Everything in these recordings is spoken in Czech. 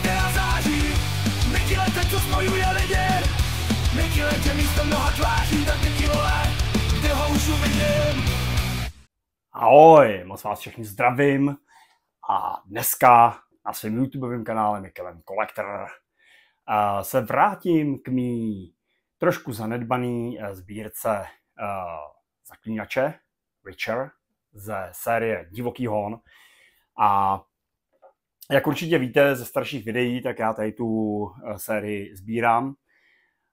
která září co místo mnoha tváří Tak vole, kde ho už uvidím Ahoj, moc vás všechny zdravím a dneska na svém YouTubeovém kanále Mikelem Collector eh, se vrátím k mý trošku zanedbaný eh, sbírce eh, zaklínače Richard ze série Divoký hon a jak určitě víte ze starších videí, tak já tady tu eh, sérii sbírám.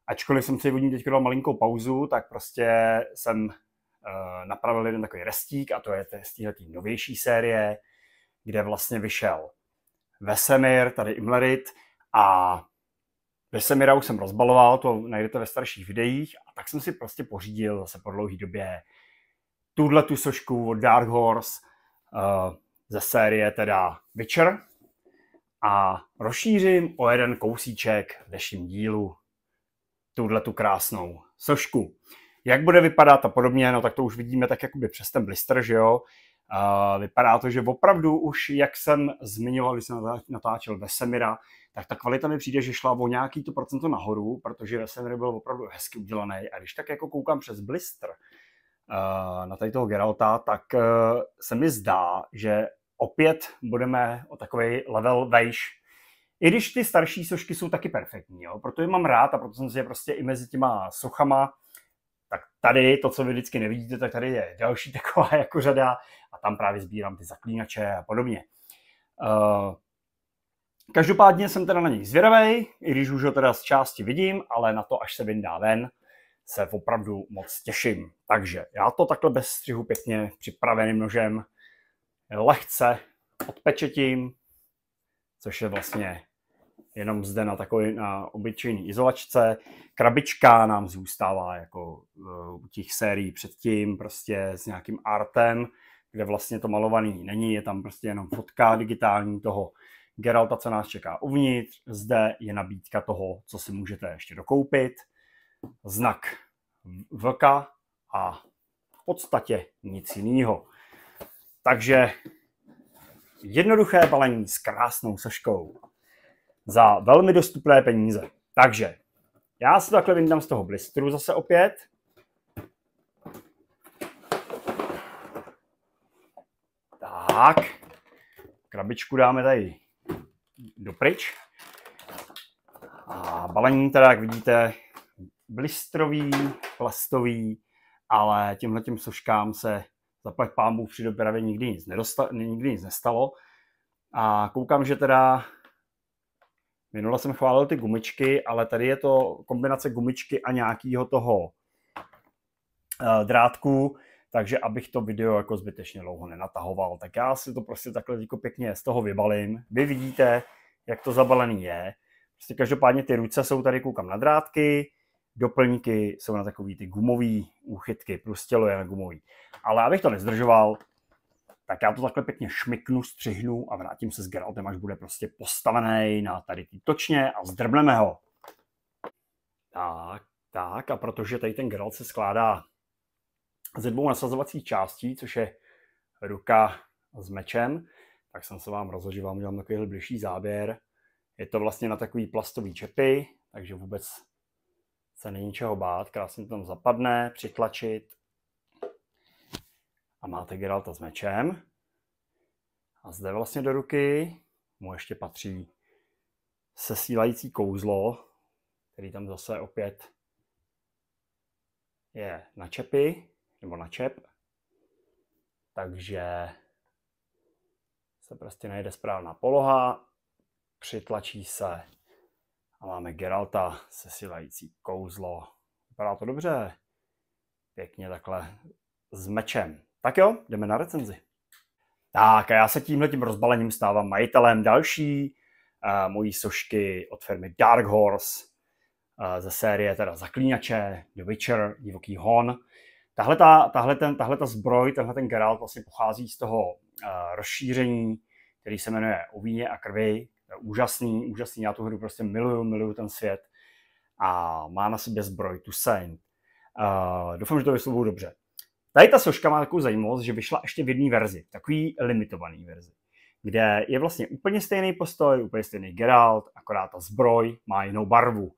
Ačkoliv jsem si od ní teď dal malinkou pauzu, tak prostě jsem eh, napravil jeden takový restík a to je z této novější série, kde vlastně vyšel Vesemir, tady Imlerit a Vesemira už jsem rozbaloval, to najdete ve starších videích a tak jsem si prostě pořídil zase po dlouhý době tuhle tu sošku od Dark Horse eh, ze série teda Witcher, a rozšířím o jeden kousíček v dnešním dílu tuhle tu krásnou sošku. Jak bude vypadat a podobně, no tak to už vidíme tak jakoby přes ten blister, že jo. Uh, vypadá to, že opravdu už, jak jsem zmiňoval, když jsem natáčel Vesemira, tak ta kvalita mi přijde, že šla o nějaký to procento nahoru, protože Vesemir byl opravdu hezky udělaný. A když tak jako koukám přes blister uh, na tady toho Geralta, tak uh, se mi zdá, že opět budeme o takový level vejš. I když ty starší sošky jsou taky perfektní, jo? proto je mám rád a proto jsem si je prostě i mezi těma sochama, tak tady to, co vy vždycky nevidíte, tak tady je další taková jako řada a tam právě sbírám ty zaklínače a podobně. Uh, každopádně jsem teda na něj zvědavý, i když už ho teda z části vidím, ale na to, až se vyndá ven, se opravdu moc těším. Takže já to takhle bez střihu pěkně připraveným nožem lehce odpečetím, což je vlastně jenom zde na takové na obyčejné izolačce. Krabička nám zůstává jako eh, u těch sérií předtím prostě s nějakým artem, kde vlastně to malovaný není, je tam prostě jenom fotka digitální toho Geralta, co nás čeká uvnitř. Zde je nabídka toho, co si můžete ještě dokoupit. Znak vlka a v podstatě nic jiného. Takže jednoduché balení s krásnou soškou za velmi dostupné peníze. Takže já si to takhle vyndám z toho blistru zase opět. Tak, krabičku dáme tady dopryč. A balení teda, jak vidíte, blistrový, plastový, ale těmhle těm soškám se zaplať pámbu při dopravě nikdy nic, nedosta, nikdy nic nestalo. A koukám, že teda minule jsem chválil ty gumičky, ale tady je to kombinace gumičky a nějakého toho eh, drátku, takže abych to video jako zbytečně dlouho nenatahoval, tak já si to prostě takhle jako pěkně z toho vybalím. Vy vidíte, jak to zabalený je. Prostě každopádně ty ruce jsou tady, koukám na drátky, doplňky jsou na takový ty gumový úchytky, plus tělo je na gumový. Ale abych to nezdržoval, tak já to takhle pěkně šmiknu, střihnu a vrátím se s Geraltem, až bude prostě postavený na tady ty točně a zdrbneme ho. Tak, tak a protože tady ten Geralt se skládá ze dvou nasazovacích částí, což je ruka s mečem, tak jsem se vám rozhodl, že vám udělám takovýhle bližší záběr. Je to vlastně na takový plastový čepy, takže vůbec se není čeho bát, krásně tam zapadne, přitlačit a máte Geralta s mečem. A zde vlastně do ruky mu ještě patří sesílající kouzlo, který tam zase opět je na čepy, nebo na čep. Takže se prostě najde správná poloha, přitlačí se máme Geralta sesilající kouzlo. Vypadá to dobře. Pěkně takhle s mečem. Tak jo, jdeme na recenzi. Tak a já se tím rozbalením stávám majitelem další uh, mojí sošky od firmy Dark Horse uh, ze série teda Zaklínače, The Witcher, Divoký hon. Tahle ta, tahle ten, tahle ta zbroj, tenhle ten Geralt vlastně pochází z toho uh, rozšíření, který se jmenuje Uvíně a krvi, úžasný, úžasný, já tu hru prostě miluju, miluju ten svět a má na sobě zbroj tu Saint. Uh, eh, doufám, že to vyslovuju dobře. Tady ta soška má takovou zajímavost, že vyšla ještě v jedné verzi, takový limitovaný verzi, kde je vlastně úplně stejný postoj, úplně stejný Geralt, akorát ta zbroj má jinou barvu.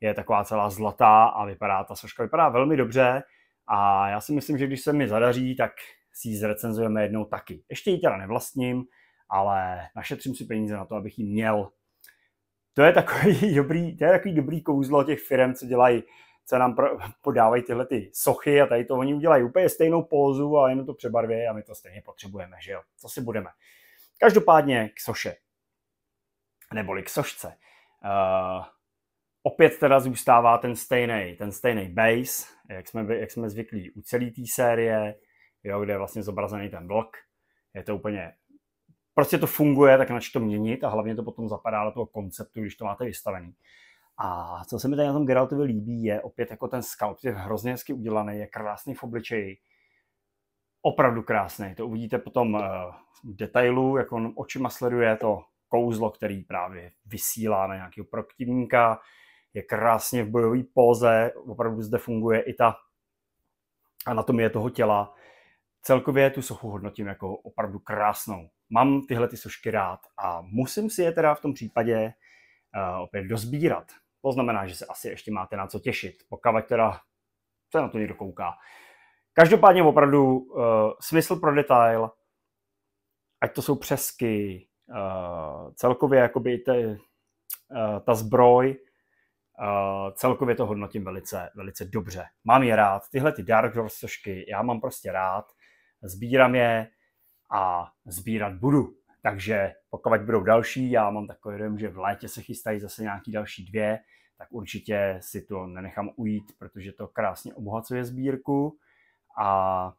Je taková celá zlatá a vypadá, ta soška vypadá velmi dobře a já si myslím, že když se mi zadaří, tak si ji zrecenzujeme jednou taky. Ještě ji teda nevlastním, ale našetřím si peníze na to, abych ji měl. To je takový dobrý, to je takový dobrý kouzlo těch firm, co dělají, co nám podávají tyhle ty sochy a tady to oni udělají úplně stejnou pózu a jenom to přebarvě a my to stejně potřebujeme, že jo? Co si budeme? Každopádně k soše, neboli k sošce. Uh, opět teda zůstává ten stejný, ten stejný base, jak jsme, jak jsme zvyklí u celé té série, jo, kde je vlastně zobrazený ten blok. Je to úplně prostě to funguje, tak nač to měnit a hlavně to potom zapadá do toho konceptu, když to máte vystavený. A co se mi tady na tom Geraltovi líbí, je opět jako ten scout, je hrozně hezky udělaný, je krásný v obličeji, opravdu krásný. To uvidíte potom eh, v detailu, jak on očima sleduje to kouzlo, který právě vysílá na nějakého protivníka, je krásně v bojové póze, opravdu zde funguje i ta anatomie toho těla celkově tu sochu hodnotím jako opravdu krásnou. Mám tyhle ty sošky rád a musím si je teda v tom případě uh, opět dozbírat. To znamená, že se asi ještě máte na co těšit, pokud teda se na to někdo kouká. Každopádně opravdu uh, smysl pro detail, ať to jsou přesky, uh, celkově jakoby te, uh, ta zbroj, Uh, celkově to hodnotím velice, velice dobře. Mám je rád, tyhle ty Dark Horse sošky, já mám prostě rád sbírám je a sbírat budu. Takže pokud budou další, já mám takový dojem, že v létě se chystají zase nějaký další dvě, tak určitě si to nenechám ujít, protože to krásně obohacuje sbírku a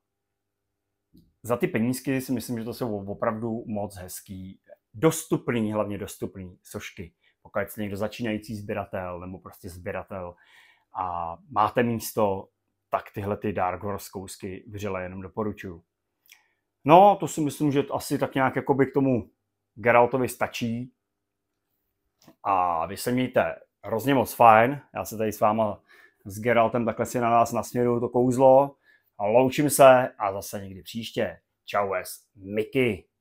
za ty penízky si myslím, že to jsou opravdu moc hezký, dostupný, hlavně dostupný sošky. Pokud jste někdo začínající sběratel nebo prostě sběratel a máte místo, tak tyhle ty Dark Horse kousky vřele jenom doporučuju. No, to si myslím, že asi tak nějak jako by k tomu Geraltovi stačí. A vy se mějte hrozně moc fajn. Já se tady s váma s Geraltem takhle si na nás nasměruju to kouzlo. A loučím se a zase někdy příště. Čau, es, Mickey.